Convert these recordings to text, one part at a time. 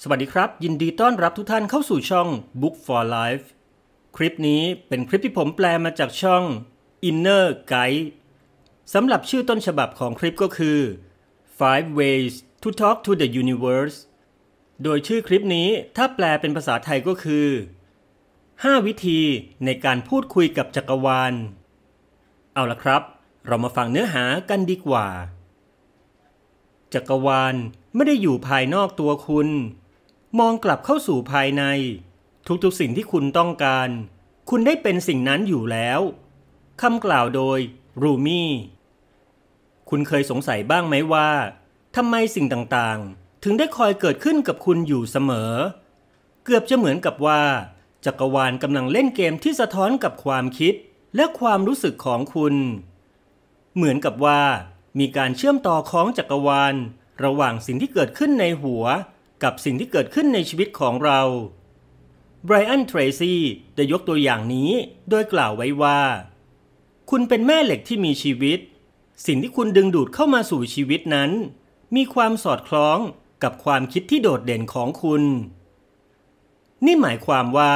สวัสดีครับ ยินดีต้อนรับทุกท่านเข้าสู่ช่อง Book for Life คลิปนี้เป็นคลิปที่ผมแปลมาจากช่อง Inner Guide สำหรับชื่อต้นฉบับของคลิปก็คือ Five Ways to Talk to the Universe โดยชื่อคลิปนี้ถ้าแปลเป็นภาษาไทยก็คือ 5 วิธีในการพูดคุยกับจักรวาล เอาละครับ เรามาฟังเนื้อหากันดีกว่า จักรวาลไม่ได้อยู่ภายนอกตัวคุณมองกลับเข้าสู่ภายใน ทุกๆสิ่งที่คุณต้องการ คุณได้เป็นสิ่งนั้นอยู่แล้วคำกล่าวโดยรูมี่คุณเคยสงสัยบ้างไหมว่าทำไมสิ่งต่างๆ ถึงได้คอยเกิดขึ้นกับคุณอยู่เสมอ เกือบจะเหมือนกับว่า จักรวาลกำลังเล่นเกมที่สะท้อนกับความคิดและความรู้สึกของคุณ เหมือนกับว่า มีการเชื่อมต่อของจักรวาลระหว่างสิ่งที่เกิดขึ้นในหัวกับสิ่งที่เกิดขึ้นในชีวิตของเรา ไบรอันเทรซี่ ได้ยกตัวอย่างนี้ โดยกล่าวไว้ว่า คุณเป็นแม่เหล็กที่มีชีวิต สิ่งที่คุณดึงดูดเข้ามาสู่ชีวิตนั้น มีความสอดคล้องกับความคิดที่โดดเด่นของคุณ นี่หมายความว่า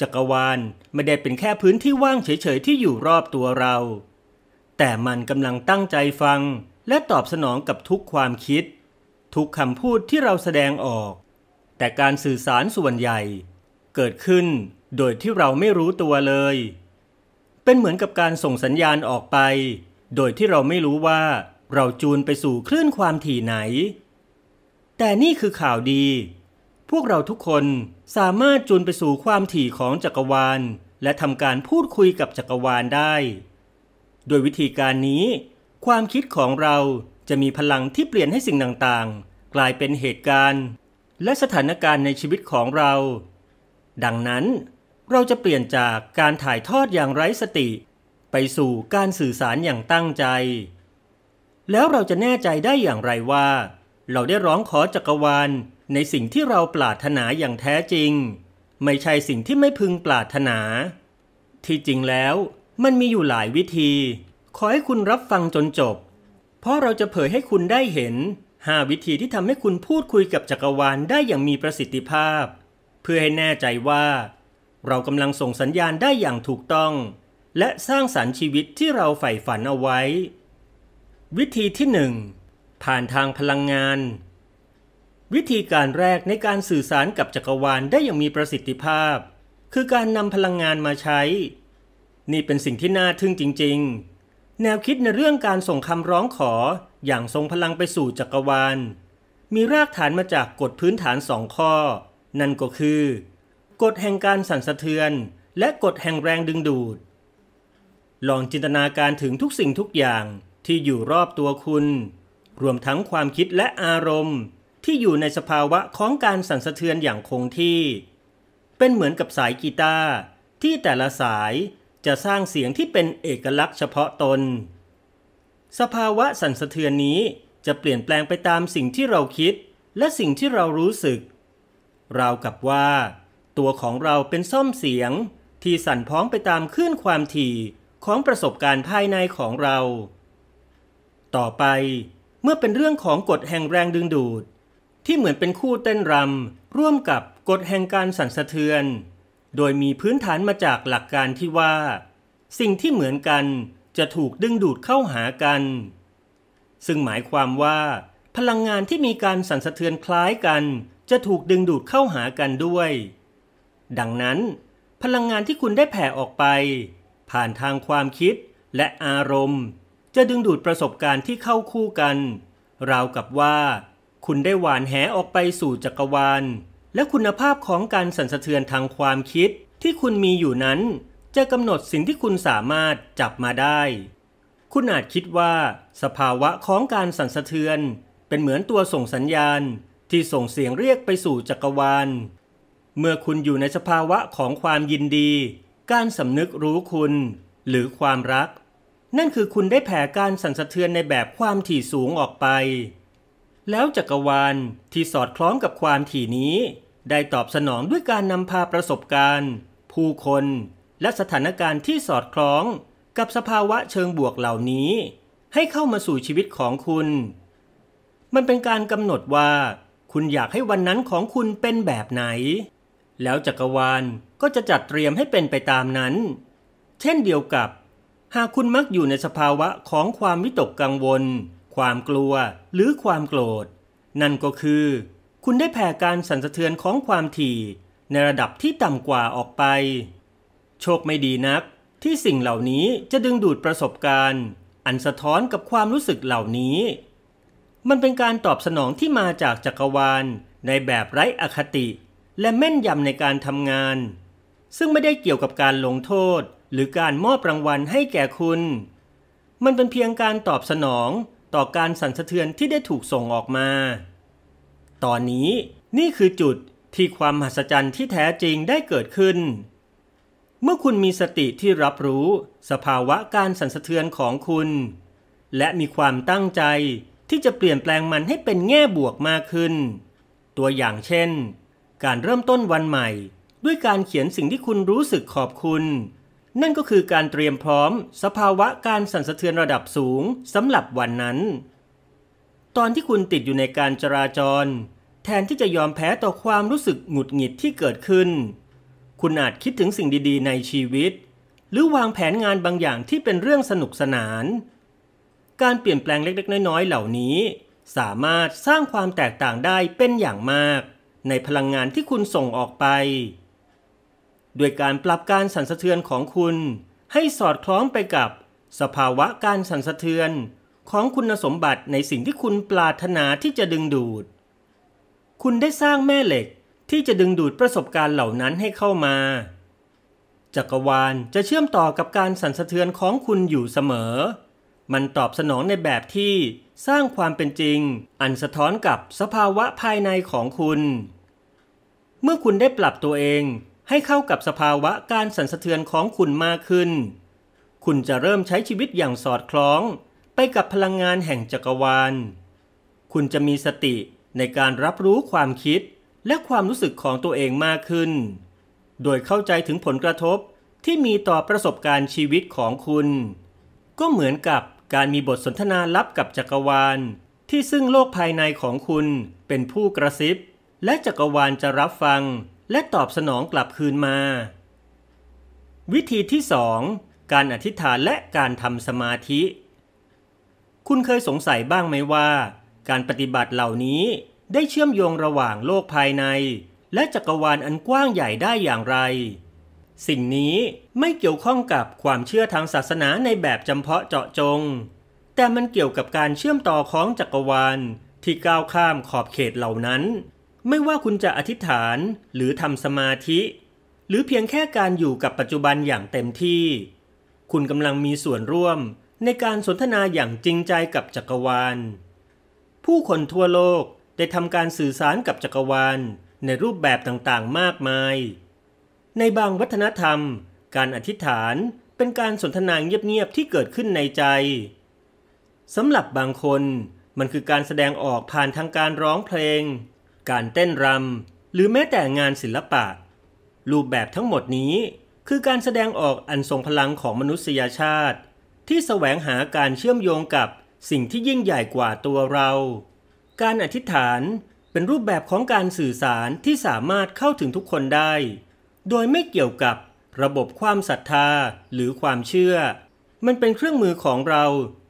จักรวาลไม่ได้เป็นแค่พื้นที่ว่างเฉยๆ ที่อยู่รอบตัวเรา แต่มันกำลังตั้งใจฟังและตอบสนองกับทุกความคิดทุกคำพูดที่เราแสดงออก แต่การสื่อสารส่วนใหญ่ เกิดขึ้นโดยที่เราไม่รู้ตัวเลย เป็นเหมือนกับการส่งสัญญาณออกไป โดยที่เราไม่รู้ว่าเราจูนไปสู่คลื่นความถี่ไหน แต่นี่คือข่าวดี พวกเราทุกคนสามารถจูนไปสู่ความถี่ของจักรวาล และทำการพูดคุยกับจักรวาลได้ โดยวิธีการนี้ ความคิดของเราจะมีพลังที่เปลี่ยนให้สิ่งต่าง ๆ กลายเป็นเหตุการณ์ และสถานการณ์ในชีวิตของเรา ดังนั้น เราจะเปลี่ยนจากการถ่ายทอดอย่างไร้สติ ไปสู่การสื่อสารอย่างตั้งใจ แล้วเราจะแน่ใจได้อย่างไรว่า เราได้ร้องขอจักรวาลในสิ่งที่เราปรารถนาอย่างแท้จริง ไม่ใช่สิ่งที่ไม่พึงปรารถนา ที่จริงแล้วมันมีอยู่หลายวิธีขอให้คุณรับฟังจนจบเพราะเราจะเผยให้คุณได้เห็น 5 วิธีที่ทำให้คุณพูดคุยกับจักรวาลได้อย่างมีประสิทธิภาพ เพื่อให้แน่ใจว่า เรากำลังส่งสัญญาณได้อย่างถูกต้อง และสร้างสารรค์ชีวิตที่เราใฝ่ฝันเอาไว้ วิธีที่1ผ่านทางพลังงาน วิธีการแรกในการสื่อสารกับจักรวาลได้อย่างมีประสิทธิภาพ คือการนำพลังงานมาใช้ นี่เป็นสิ่งที่น่าทึ่งจริง ๆแนวคิดในเรื่องการส่งคำร้องขออย่างทรงพลังไปสู่จักรวาลมีรากฐานมาจากกฎพื้นฐานสองข้อ นั่นก็คือ กฎแห่งการสั่นสะเทือน และกฎแห่งแรงดึงดูด ลองจินตนาการถึงทุกสิ่งทุกอย่างที่อยู่รอบตัวคุณ รวมทั้งความคิดและอารมณ์ ที่อยู่ในสภาวะของการสั่นสะเทือนอย่างคงที่ เป็นเหมือนกับสายกีตาร์ที่แต่ละสายจะสร้างเสียงที่เป็นเอกลักษณ์เฉพาะตน สภาวะสั่นสะเทือนนี้จะเปลี่ยนแปลงไปตามสิ่งที่เราคิดและสิ่งที่เรารู้สึกราวกับว่า ตัวของเราเป็นซ่อมเสียงที่สั่นพ้องไปตามคลื่นความถี่ของประสบการณ์ภายในของเรา ต่อไปเมื่อเป็นเรื่องของกฎแห่งแรงดึงดูด ที่เหมือนเป็นคู่เต้นรำร่วมกับกฎแห่งการสั่นสะเทือนโดยมีพื้นฐานมาจากหลักการที่ว่า สิ่งที่เหมือนกัน จะถูกดึงดูดเข้าหากัน ซึ่งหมายความว่า พลังงานที่มีการสั่นสะเทือนคล้ายกัน จะถูกดึงดูดเข้าหากันด้วย ดังนั้น พลังงานที่คุณได้แผ่ออกไป ผ่านทางความคิดและอารมณ์ จะดึงดูดประสบการณ์ที่เข้าคู่กัน ราวกับว่า คุณได้หวานแหออกไปสู่จักรวาลและคุณภาพของการสั่นสะเทือนทางความคิดที่คุณมีอยู่นั้น จะกำหนดสิ่งที่คุณสามารถจับมาได้ คุณอาจคิดว่า สภาวะของการสั่นสะเทือน เป็นเหมือนตัวส่งสัญญาณที่ส่งเสียงเรียกไปสู่จักรวาล เมื่อคุณอยู่ในสภาวะของความยินดี การสำนึกรู้คุณ หรือความรัก นั่นคือคุณได้แผ่การสั่นสะเทือนในแบบความถี่สูงออกไปแล้วจักรวาลที่สอดคล้องกับความถี่นี้ ได้ตอบสนองด้วยการนำพาประสบการณ์ ผู้คน และสถานการณ์ที่สอดคล้อง กับสภาวะเชิงบวกเหล่านี้ ให้เข้ามาสู่ชีวิตของคุณ มันเป็นการกำหนดว่า คุณอยากให้วันนั้นของคุณเป็นแบบไหน แล้วจักรวาลก็จะจัดเตรียมให้เป็นไปตามนั้น เช่นเดียวกับ หากคุณมักอยู่ในสภาวะของความวิตกกังวลความกลัวหรือความโกรธ นั่นก็คือ คุณได้แผ่การสั่นสะเทือนของความถี่ในระดับที่ต่ำกว่าออกไป โชคไม่ดีนัก ที่สิ่งเหล่านี้จะดึงดูดประสบการณ์ อันสะท้อนกับความรู้สึกเหล่านี้ มันเป็นการตอบสนองที่มาจากจักรวาลในแบบไร้อคติ และแม่นยำในการทำงาน ซึ่งไม่ได้เกี่ยวกับการลงโทษ หรือการมอบรางวัลให้แก่คุณ มันเป็นเพียงการตอบสนองต่อการสั่นสะเทือนที่ได้ถูกส่งออกมา ตอนนี้นี่คือจุดที่ความมหัศจรรย์ที่แท้จริงได้เกิดขึ้น เมื่อคุณมีสติที่รับรู้ สภาวะการสั่นสะเทือนของคุณ และมีความตั้งใจที่จะเปลี่ยนแปลงมันให้เป็นแง่บวกมากขึ้น ตัวอย่างเช่น การเริ่มต้นวันใหม่ ด้วยการเขียนสิ่งที่คุณรู้สึกขอบคุณนั่นก็คือการเตรียมพร้อม สภาวะการสั่นสะเทือนระดับสูง สำหรับวันนั้น ตอนที่คุณติดอยู่ในการจราจร แทนที่จะยอมแพ้ต่อความรู้สึกหงุดหงิดที่เกิดขึ้น คุณอาจคิดถึงสิ่งดี ๆ ในชีวิต หรือวางแผนงานบางอย่างที่เป็นเรื่องสนุกสนาน การเปลี่ยนแปลงเล็ก ๆ น้อย ๆ เหล่านี้ สามารถสร้างความแตกต่างได้เป็นอย่างมาก ในพลังงานที่คุณส่งออกไปด้วยการปรับการสั่นสะเทือนของคุณ ให้สอดคล้องไปกับสภาวะการสั่นสะเทือนของคุณสมบัติในสิ่งที่คุณปรารถนาที่จะดึงดูด คุณได้สร้างแม่เหล็กที่จะดึงดูดประสบการณ์เหล่านั้นให้เข้ามา จักรวาลจะเชื่อมต่อกับการสั่นสะเทือนของคุณอยู่เสมอ มันตอบสนองในแบบที่สร้างความเป็นจริงอันสะท้อนกับสภาวะภายในของคุณ เมื่อคุณได้ปรับตัวเองให้เข้ากับสภาวะการสั่นสะเทือนของคุณมากขึ้น คุณจะเริ่มใช้ชีวิตอย่างสอดคล้อง ไปกับพลังงานแห่งจักรวาล คุณจะมีสติในการรับรู้ความคิด และความรู้สึกของตัวเองมากขึ้น โดยเข้าใจถึงผลกระทบที่มีต่อประสบการณ์ชีวิตของคุณ ก็เหมือนกับการมีบทสนทนาลับกับจักรวาลที่ซึ่งโลกภายในของคุณ เป็นผู้กระซิบ และจักรวาลจะรับฟังและตอบสนองกลับคืนมา วิธีที่สองการอธิษฐานและการทำสมาธิ คุณเคยสงสัยบ้างไหมว่า การปฏิบัติเหล่านี้ได้เชื่อมโยงระหว่างโลกภายใน และจักรวาลอันกว้างใหญ่ได้อย่างไร สิ่งนี้ไม่เกี่ยวข้องกับความเชื่อทางศาสนาในแบบจำเพาะเจาะจง แต่มันเกี่ยวกับการเชื่อมต่อของจักรวาลที่ก้าวข้ามขอบเขตเหล่านั้นไม่ว่าคุณจะอธิษฐานหรือทำสมาธิ หรือเพียงแค่การอยู่กับปัจจุบันอย่างเต็มที่ คุณกำลังมีส่วนร่วมในการสนทนาอย่างจริงใจกับจักรวาลผู้คนทั่วโลกได้ทำการสื่อสารกับจักรวาลในรูปแบบต่างๆมากมาย ในบางวัฒนธรรม การอธิษฐานเป็นการสนทนาเงียบๆที่เกิดขึ้นในใจสำหรับบางคนมันคือการแสดงออกผ่านทางการร้องเพลงการเต้นรำหรือแม้แต่งานศิลปะ รูปแบบทั้งหมดนี้ คือการแสดงออกอันทรงพลังของมนุษยชาติ ที่แสวงหาการเชื่อมโยงกับสิ่งที่ยิ่งใหญ่กว่าตัวเรา การอธิษฐานเป็นรูปแบบของการสื่อสารที่สามารถเข้าถึงทุกคนได้ โดยไม่เกี่ยวกับระบบความศรัทธาหรือความเชื่อ มันเป็นเครื่องมือของเรา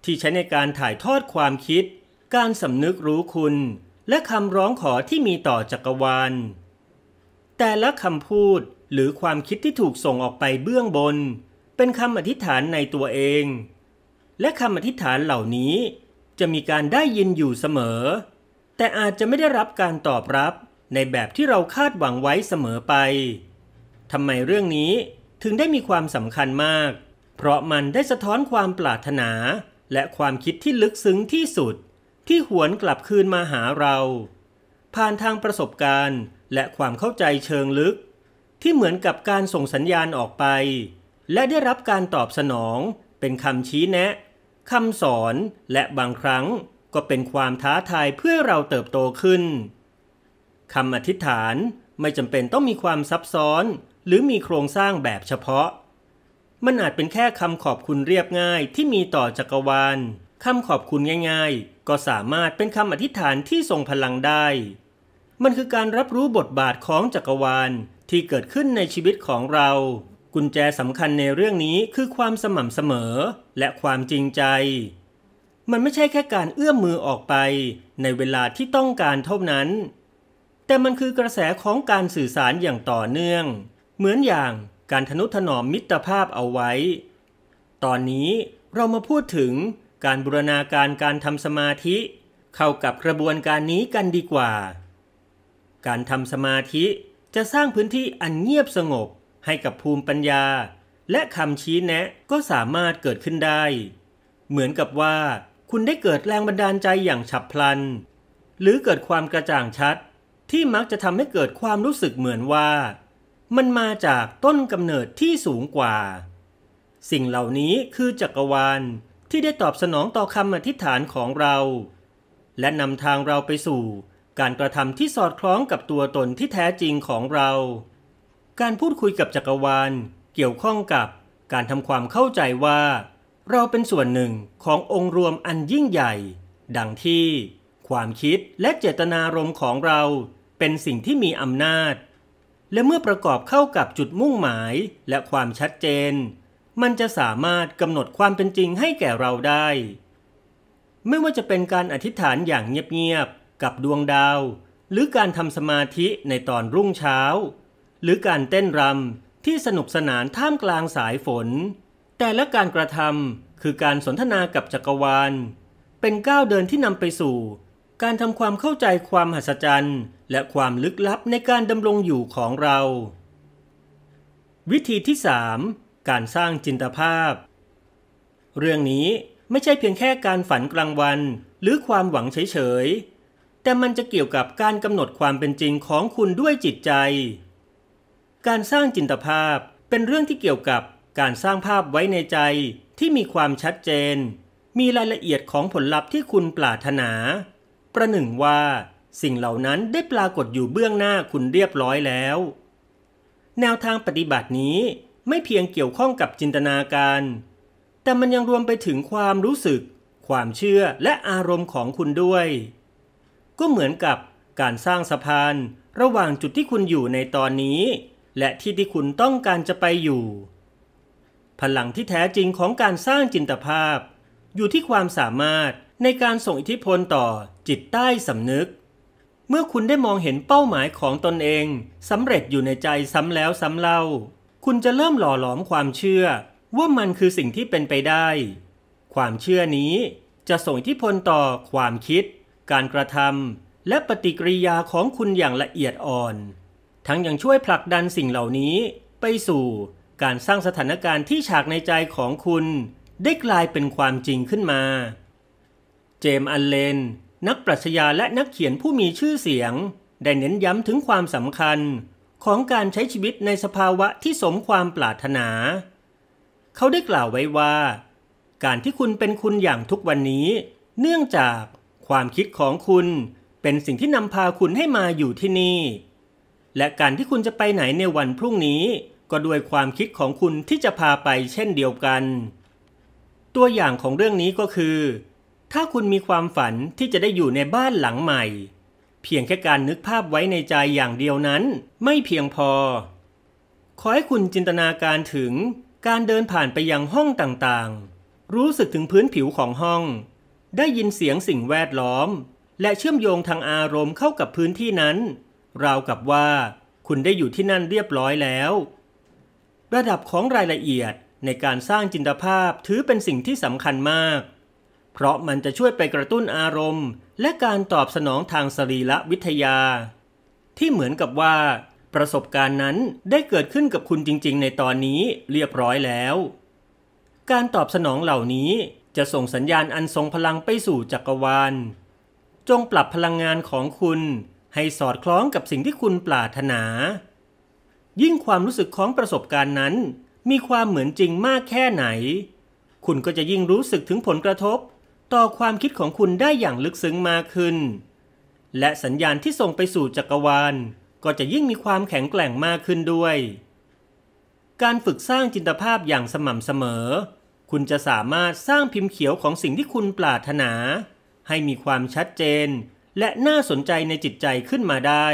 ที่ใช้ในการถ่ายทอดความคิด การสำนึกรู้คุณและคำร้องขอที่มีต่อจักรวาล แต่ละคำพูดหรือความคิดที่ถูกส่งออกไปเบื้องบน เป็นคำอธิษฐานในตัวเอง และคำอธิษฐานเหล่านี้ จะมีการได้ยินอยู่เสมอ แต่อาจจะไม่ได้รับการตอบรับในแบบที่เราคาดหวังไว้เสมอไป ทำไมเรื่องนี้ถึงได้มีความสำคัญมาก เพราะมันได้สะท้อนความปรารถนา และความคิดที่ลึกซึ้งที่สุดที่หวนกลับคืนมาหาเรา ผ่านทางประสบการณ์และความเข้าใจเชิงลึก ที่เหมือนกับการส่งสัญญาณออกไป และได้รับการตอบสนอง เป็นคำชี้แนะคำสอนและบางครั้งก็เป็นความท้าทายเพื่อเราเติบโตขึ้นคำอธิษฐานไม่จำเป็นต้องมีความซับซ้อน หรือมีโครงสร้างแบบเฉพาะ มันอาจเป็นแค่คำขอบคุณเรียบง่ายที่มีต่อจักรวาลคำขอบคุณง่ายๆ ก็สามารถเป็นคำอธิษฐานที่ทรงพลังได้ มันคือการรับรู้บทบาทของจักรวาลที่เกิดขึ้นในชีวิตของเรา กุญแจสำคัญในเรื่องนี้คือความสม่ำเสมอและความจริงใจ มันไม่ใช่แค่การเอื้อมมือออกไป ในเวลาที่ต้องการเท่านั้น แต่มันคือกระแสของการสื่อสารอย่างต่อเนื่อง เหมือนอย่างการทนุถนอมมิตรภาพเอาไว้ ตอนนี้เรามาพูดถึงการบูรณาการการทำสมาธิเข้ากับกระบวนการนี้กันดีกว่า การทำสมาธิจะสร้างพื้นที่อันเงียบสงบให้กับภูมิปัญญาและคำชี้แนะก็สามารถเกิดขึ้นได้ เหมือนกับว่าคุณได้เกิดแรงบันดาลใจอย่างฉับพลัน หรือเกิดความกระจ่างชัดที่มักจะทำให้เกิดความรู้สึกเหมือนว่า มันมาจากต้นกำเนิดที่สูงกว่า สิ่งเหล่านี้คือจักรวาลที่ได้ตอบสนองต่อคำอธิษฐานของเรา และนำทางเราไปสู่การกระทำที่สอดคล้องกับตัวตนที่แท้จริงของเรา การพูดคุยกับจักรวาล เกี่ยวข้องกับการทำความเข้าใจว่า เราเป็นส่วนหนึ่งขององค์รวมอันยิ่งใหญ่ ดังที่ ความคิดและเจตนารมณ์ของเราเป็นสิ่งที่มีอำนาจ และเมื่อประกอบเข้ากับจุดมุ่งหมายและความชัดเจนมันจะสามารถกำหนดความเป็นจริงให้แก่เราได้ ไม่ว่าจะเป็นการอธิษฐานอย่างเงียบ ๆ กับดวงดาว หรือการทำสมาธิในตอนรุ่งเช้า หรือการเต้นรำ ที่สนุกสนานท่ามกลางสายฝน แต่ละการกระทำคือการสนทนากับจักรวาล เป็นก้าวเดินที่นำไปสู่ การทำความเข้าใจความหัศจรรย์ และความลึกลับในการดำรงอยู่ของเรา วิธีที่3การสร้างจินตภาพ เรื่องนี้ไม่ใช่เพียงแค่การฝันกลางวันหรือความหวังเฉยๆ แต่มันจะเกี่ยวกับการกำหนดความเป็นจริงของคุณด้วยจิตใจ การสร้างจินตภาพเป็นเรื่องที่เกี่ยวกับการสร้างภาพไว้ในใจที่มีความชัดเจน มีรายละเอียดของผลลัพธ์ที่คุณปรารถนา ประหนึ่งว่า สิ่งเหล่านั้นได้ปรากฏอยู่เบื้องหน้าคุณเรียบร้อยแล้ว แนวทางปฏิบัตินี้ไม่เพียงเกี่ยวข้องกับจินตนาการ แต่มันยังรวมไปถึงความรู้สึก ความเชื่อ และอารมณ์ของคุณด้วย ก็เหมือนกับการสร้างสะพานระหว่างจุดที่คุณอยู่ในตอนนี้ และที่ที่คุณต้องการจะไปอยู่ พลังที่แท้จริงของการสร้างจินตภาพ อยู่ที่ความสามารถในการส่งอิทธิพลต่อจิตใต้สำนึก เมื่อคุณได้มองเห็นเป้าหมายของตนเองสำเร็จอยู่ในใจซ้ำแล้วซ้ำเล่าคุณจะเริ่มหล่อหลอมความเชื่อว่ามันคือสิ่งที่เป็นไปได้ ความเชื่อนี้จะส่งอิทธิพลต่อความคิด การกระทำ และปฏิกิริยาของคุณอย่างละเอียดอ่อน ทั้งยังช่วยผลักดันสิ่งเหล่านี้ ไปสู่การสร้างสถานการณ์ที่ฉากในใจของคุณ ได้กลายเป็นความจริงขึ้นมา เจมอันเลน นักปรัชญาและนักเขียนผู้มีชื่อเสียงได้เน้นย้ำถึงความสำคัญของการใช้ชีวิตในสภาวะที่สมความปรารถนา เขาได้กล่าวไว้ว่า การที่คุณเป็นคุณอย่างทุกวันนี้ เนื่องจากความคิดของคุณเป็นสิ่งที่นำพาคุณให้มาอยู่ที่นี่ และการที่คุณจะไปไหนในวันพรุ่งนี้ ก็ด้วยความคิดของคุณที่จะพาไปเช่นเดียวกัน ตัวอย่างของเรื่องนี้ก็คือ ถ้าคุณมีความฝันที่จะได้อยู่ในบ้านหลังใหม่เพียงแค่การนึกภาพไว้ในใจอย่างเดียวนั้นไม่เพียงพอ ขอให้คุณจินตนาการถึงการเดินผ่านไปยังห้องต่างๆ รู้สึกถึงพื้นผิวของห้อง ได้ยินเสียงสิ่งแวดล้อม และเชื่อมโยงทางอารมณ์เข้ากับพื้นที่นั้น ราวกับว่า คุณได้อยู่ที่นั่นเรียบร้อยแล้ว ระดับของรายละเอียดในการสร้างจินตภาพถือเป็นสิ่งที่สำคัญมากเพราะมันจะช่วยไปกระตุ้นอารมณ์ และการตอบสนองทางสรีระวิทยา ที่เหมือนกับว่า ประสบการณ์นั้นได้เกิดขึ้นกับคุณจริงๆในตอนนี้เรียบร้อยแล้ว การตอบสนองเหล่านี้จะส่งสัญญาณอันทรงพลังไปสู่จักรวาล จงปรับพลังงานของคุณ ให้สอดคล้องกับสิ่งที่คุณปรารถนา ยิ่งความรู้สึกของประสบการณ์นั้น มีความเหมือนจริงมากแค่ไหน คุณก็จะยิ่งรู้สึกถึงผลกระทบต่อความคิดของคุณได้อย่างลึกซึ้งมากขึ้น และสัญญาณที่ส่งไปสู่จักรวาลก็จะยิ่งมีความแข็งแกร่งมากขึ้นด้วย การฝึกสร้างจินตภาพอย่างสม่ำเสมอ คุณจะสามารถสร้างพิมพ์เขียวของสิ่งที่คุณปรารถนา ให้มีความชัดเจน และน่าสนใจในจิตใจขึ้นมาได้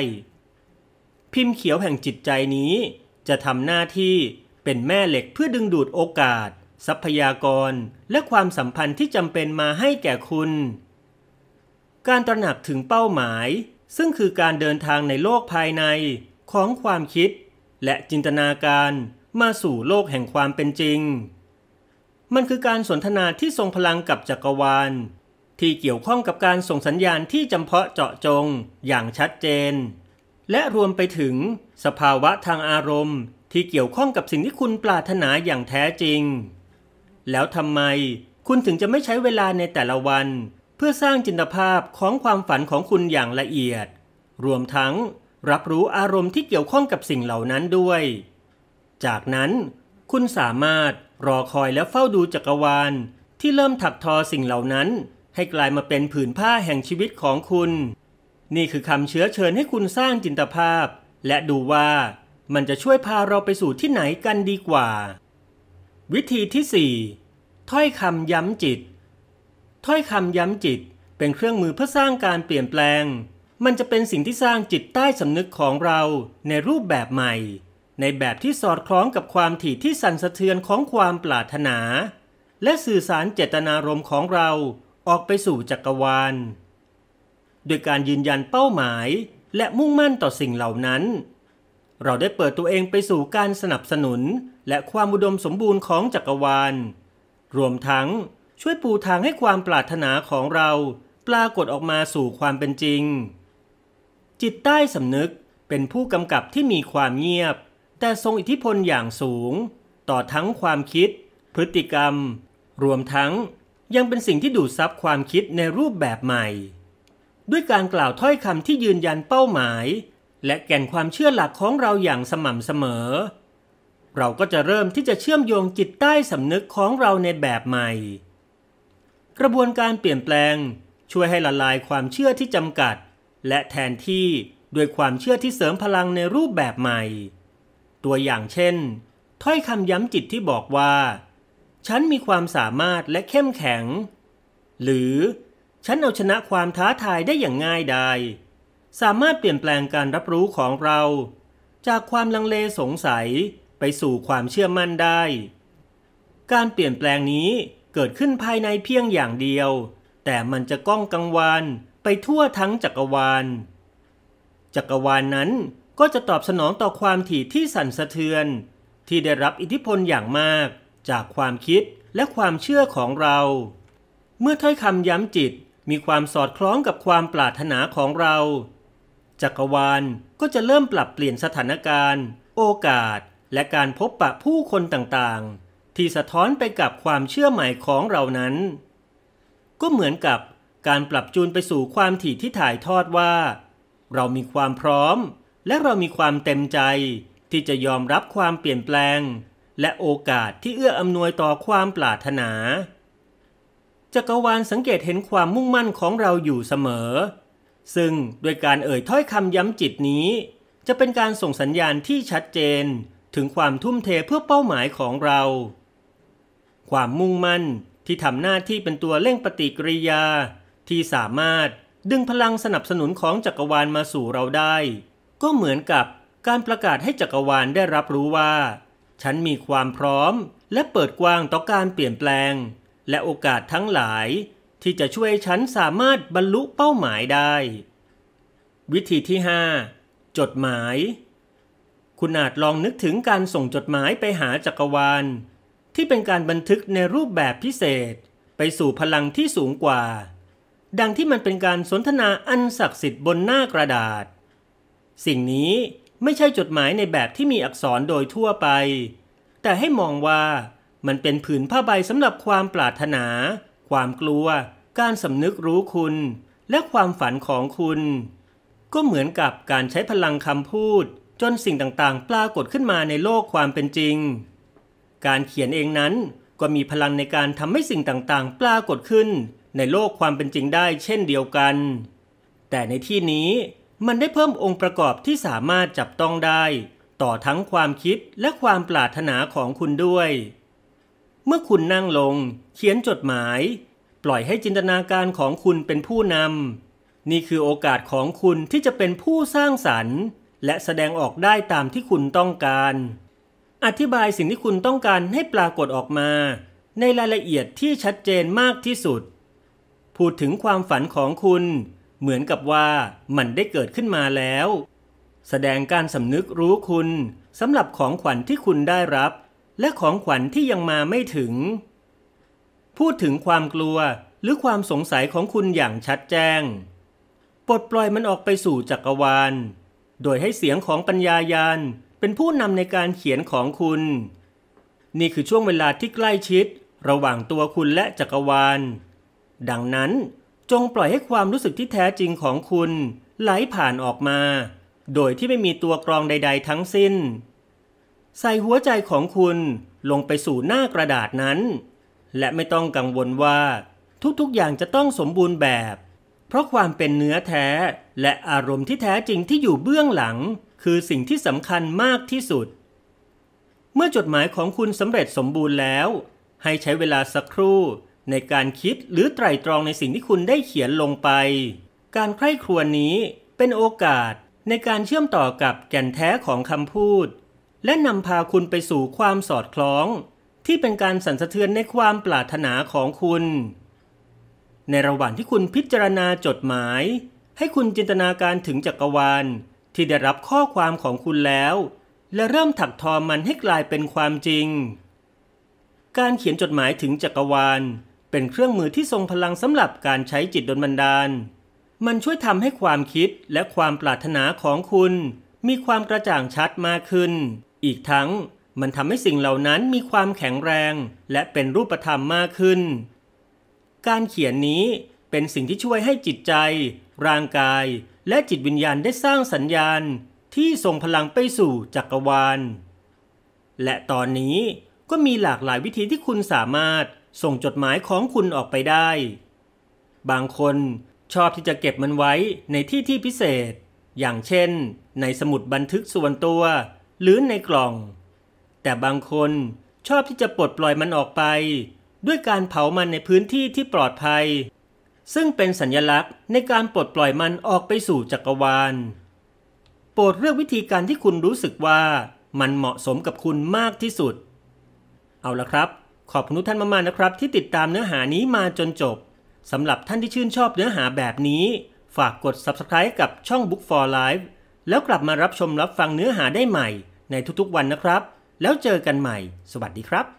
พิมพ์เขียวแห่งจิตใจนี้ จะทำหน้าที่เป็นแม่เหล็กเพื่อดึงดูดโอกาสทรัพยากรและความสัมพันธ์ที่จำเป็นมาให้แก่คุณ การตระหนักถึงเป้าหมาย ซึ่งคือการเดินทางในโลกภายใน ของความคิด และจินตนาการมาสู่โลกแห่งความเป็นจริง มันคือการสนทนาที่ทรงพลังกับจักรวาลที่เกี่ยวข้องกับการส่งสัญญาณที่จำเพาะเจาะจงอย่างชัดเจน และรวมไปถึงสภาวะทางอารมณ์ ที่เกี่ยวข้องกับสิ่งที่คุณปรารถนาอย่างแท้จริงแล้วทำไมคุณถึงจะไม่ใช้เวลาในแต่ละวัน เพื่อสร้างจินตภาพของความฝันของคุณอย่างละเอียด รวมทั้งรับรู้อารมณ์ที่เกี่ยวข้องกับสิ่งเหล่านั้นด้วย จากนั้นคุณสามารถรอคอยและเฝ้าดูจักรวาลที่เริ่มถักทอสิ่งเหล่านั้น ให้กลายมาเป็นผืนผ้าแห่งชีวิตของคุณ นี่คือคำเชื้อเชิญให้คุณสร้างจินตภาพ และดูว่า มันจะช่วยพาเราไปสู่ที่ไหนกันดีกว่าวิธีที่ 4 ถ้อยคำย้ำจิต ถ้อยคำย้ำจิต เป็นเครื่องมือเพื่อสร้างการเปลี่ยนแปลง มันจะเป็นสิ่งที่สร้างจิตใต้สำนึกของเราในรูปแบบใหม่ ในแบบที่สอดคล้องกับความถี่ที่สั่นสะเทือนของความปรารถนา และสื่อสารเจตนารมณ์ของเราออกไปสู่จักรวาล โดยการยืนยันเป้าหมาย และมุ่งมั่นต่อสิ่งเหล่านั้นเราได้เปิดตัวเองไปสู่การสนับสนุน และความอุดมสมบูรณ์ของจักรวาล รวมทั้งช่วยปูทางให้ความปรารถนาของเราปรากฏออกมาสู่ความเป็นจริง จิตใต้สำนึกเป็นผู้กำกับที่มีความเงียบ แต่ทรงอิทธิพลอย่างสูง ต่อทั้งความคิด พฤติกรรม รวมทั้งยังเป็นสิ่งที่ดูดซับความคิดในรูปแบบใหม่ ด้วยการกล่าวถ้อยคำที่ยืนยันเป้าหมายและแก่นความเชื่อหลักของเราอย่างสม่ำเสมอ เราก็จะเริ่มที่จะเชื่อมโยงจิตใต้สำนึกของเราในแบบใหม่ กระบวนการเปลี่ยนแปลง ช่วยให้ละลายความเชื่อที่จำกัด และแทนที่ด้วยความเชื่อที่เสริมพลังในรูปแบบใหม่ ตัวอย่างเช่น ถ้อยคำย้ำจิตที่บอกว่า ฉันมีความสามารถและเข้มแข็ง หรือ ฉันเอาชนะความท้าทายได้อย่างง่ายดายสามารถเปลี่ยนแปลงการรับรู้ของเรา จากความลังเลสงสัยไปสู่ความเชื่อมั่นได้ การเปลี่ยนแปลงนี้เกิดขึ้นภายในเพียงอย่างเดียว แต่มันจะก้องกังวานไปทั่วทั้งจักรวาล จักรวาลนนั้นก็จะตอบสนองต่อความถี่ที่สั่นสะเทือน ที่ได้รับอิทธิพลอย่างมาก จากความคิดและความเชื่อของเรา เมื่อถ้อยคำย้ำจิตมีความสอดคล้องกับความปรารถนาของเราจักรวาลก็จะเริ่มปรับเปลี่ยนสถานการณ์ โอกาสและการพบปะผู้คนต่างๆ ที่สะท้อนไปกับความเชื่อใหม่ของเรานั้น ก็เหมือนกับการปรับจูนไปสู่ความถี่ที่ถ่ายทอดว่า เรามีความพร้อม และเรามีความเต็มใจ ที่จะยอมรับความเปลี่ยนแปลง และโอกาสที่เอื้ออำนวยต่อความปรารถนา จักรวาลสังเกตเห็นความมุ่งมั่นของเราอยู่เสมอซึ่งด้วย การเอ่ยถ้อยคำย้ำจิตนี้ จะเป็นการส่งสัญญาณที่ชัดเจนถึงความทุ่มเทเพื่อเป้าหมายของเรา ความมุ่งมั่นที่ทำหน้าที่เป็นตัวเร่งปฏิกิริยา ที่สามารถดึงพลังสนับสนุนของจักรวาลมาสู่เราได้ ก็เหมือนกับการประกาศให้จักรวาลได้รับรู้ว่า ฉันมีความพร้อมและเปิดกว้างต่อการเปลี่ยนแปลง และโอกาสทั้งหลายที่จะช่วยฉันสามารถบรรลุเป้าหมายได้ วิธีที่ 5 จดหมาย คุณอาจลองนึกถึงการส่งจดหมายไปหาจักรวาลที่เป็นการบันทึกในรูปแบบพิเศษไปสู่พลังที่สูงกว่า ดังที่มันเป็นการสนทนาอันศักดิ์สิทธิ์บนหน้ากระดาษ สิ่งนี้ไม่ใช่จดหมายในแบบที่มีอักษรโดยทั่วไป แต่ให้มองว่ามันเป็นผืนผ้าใบสำหรับความปรารถนาความกลัว การสำนึกรู้คุณ และความฝันของคุณ ก็เหมือนกับการใช้พลังคำพูด จนสิ่งต่างๆ ปรากฏขึ้นมาในโลกความเป็นจริง การเขียนเองนั้นก็มีพลังในการทำให้สิ่งต่างๆ ปรากฏขึ้นในโลกความเป็นจริงได้ เช่นเดียวกัน แต่ในที่นี้มันได้เพิ่มองค์ประกอบที่สามารถจับต้องได้ ต่อทั้งความคิดและความปรารถนาของคุณด้วยเมื่อคุณนั่งลง เขียนจดหมาย ปล่อยให้จินตนาการของคุณเป็นผู้นำนี่คือโอกาสของคุณที่จะเป็นผู้สร้างสรรค์ และแสดงออกได้ตามที่คุณต้องการ อธิบายสิ่งที่คุณต้องการให้ปรากฏออกมา ในรายละเอียดที่ชัดเจนมากที่สุด พูดถึงความฝันของคุณ เหมือนกับว่ามันได้เกิดขึ้นมาแล้ว แสดงการสำนึกรู้คุณสำหรับของขวัญที่คุณได้รับและของขวัญที่ยังมาไม่ถึง พูดถึงความกลัวหรือความสงสัยของคุณอย่างชัดแจ้ง ปลดปล่อยมันออกไปสู่จักรวาล โดยให้เสียงของปัญญายานเป็นผู้นำในการเขียนของคุณ นี่คือช่วงเวลาที่ใกล้ชิด ระหว่างตัวคุณและจักรวาล ดังนั้นจงปล่อยให้ความรู้สึกที่แท้จริงของคุณ ไหลผ่านออกมา โดยที่ไม่มีตัวกรองใด ๆทั้งสิ้นใส่หัวใจของคุณลงไปสู่หน้ากระดาษนั้น และไม่ต้องกังวลว่า ทุกๆอย่างจะต้องสมบูรณ์แบบ เพราะความเป็นเนื้อแท้ และอารมณ์ที่แท้จริงที่อยู่เบื้องหลัง คือสิ่งที่สำคัญมากที่สุด เมื่อจดหมายของคุณสำเร็จสมบูรณ์แล้ว ให้ใช้เวลาสักครู่ในการคิดหรือไตร่ตรองในสิ่งที่คุณได้เขียนลงไป การใคร่ครวญนี้เป็นโอกาสในการเชื่อมต่อกับแก่นแท้ของคำพูดและนำพาคุณไปสู่ความสอดคล้อง ที่เป็นการสั่นสะเทือนในความปรารถนาของคุณ ในระหว่างที่คุณพิจารณาจดหมาย ให้คุณจินตนาการถึงจักรวาลที่ได้รับข้อความของคุณแล้ว และเริ่มถักทอมันให้กลายเป็นความจริง การเขียนจดหมายถึงจักรวาลเป็นเครื่องมือที่ทรงพลังสำหรับการใช้จิตดลบันดาล มันช่วยทำให้ความคิดและความปรารถนาของคุณ มีความกระจ่างชัดมากขึ้นอีกทั้งมันทำให้สิ่งเหล่านั้นมีความแข็งแรงและเป็นรูปธรรมมากขึ้น การเขียนนี้เป็นสิ่งที่ช่วยให้จิตใจ ร่างกาย และจิตวิญญาณได้สร้างสัญญาณที่ส่งพลังไปสู่จักรวาล และตอนนี้ก็มีหลากหลายวิธีที่คุณสามารถส่งจดหมายของคุณออกไปได้ บางคนชอบที่จะเก็บมันไว้ในที่ที่พิเศษ อย่างเช่น ในสมุดบันทึกส่วนตัวหรือในกล่อง แต่บางคนชอบที่จะปลดปล่อยมันออกไป ด้วยการเผามันในพื้นที่ที่ปลอดภัย ซึ่งเป็นสัญญลักษณ์ในการปลดปล่อยมันออกไปสู่จักรวาล โปรดเลือกวิธีการที่คุณรู้สึกว่ามันเหมาะสมกับคุณมากที่สุด เอาละครับ ขอบคุณท่านมากๆนะครับ ที่ติดตามเนื้อหานี้มาจนจบสำหรับท่านที่ชื่นชอบเนื้อหาแบบนี้ฝากกด subscribe กับช่อง Book for Life แล้วกลับมารับชมรับฟังเนื้อหาได้ใหม่ในทุกๆวันนะครับ แล้วเจอกันใหม่ สวัสดีครับ